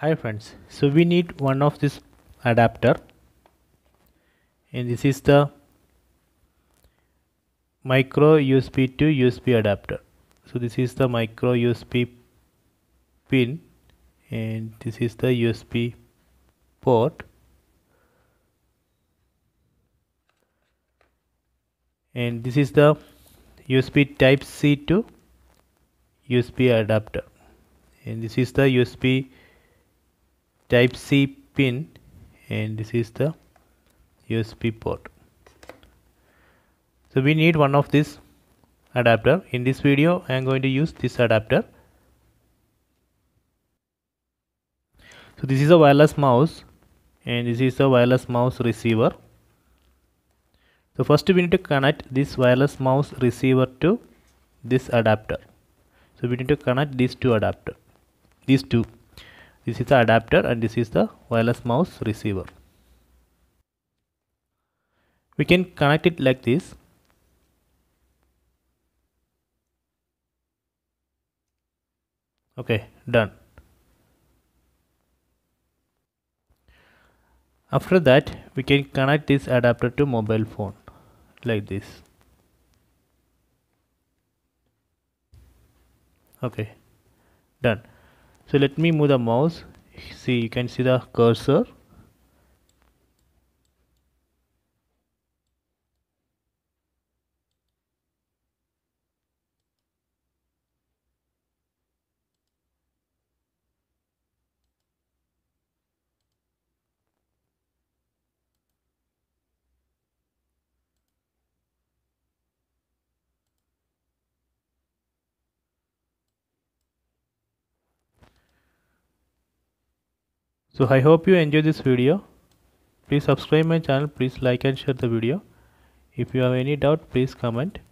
hi friends so we need one of this adapter and this is the micro usb to usb adapter so this is the micro usb pin and this is the usb port and this is the usb type c to usb adapter and this is the usb type C pin and this is the USB port so we need one of this adapter in this video I am going to use this adapter so this is a wireless mouse and this is a wireless mouse receiver so first we need to connect this wireless mouse receiver to this adapter so we need to connect these two adapter these two this is the adapter and this is the wireless mouse receiver we can connect it like this okay done after that we can connect this adapter to mobile phone like this okay done so let me move the mouse see you can see the cursor so i hope you enjoy this video please subscribe my channel please like and share the video if you have any doubt please comment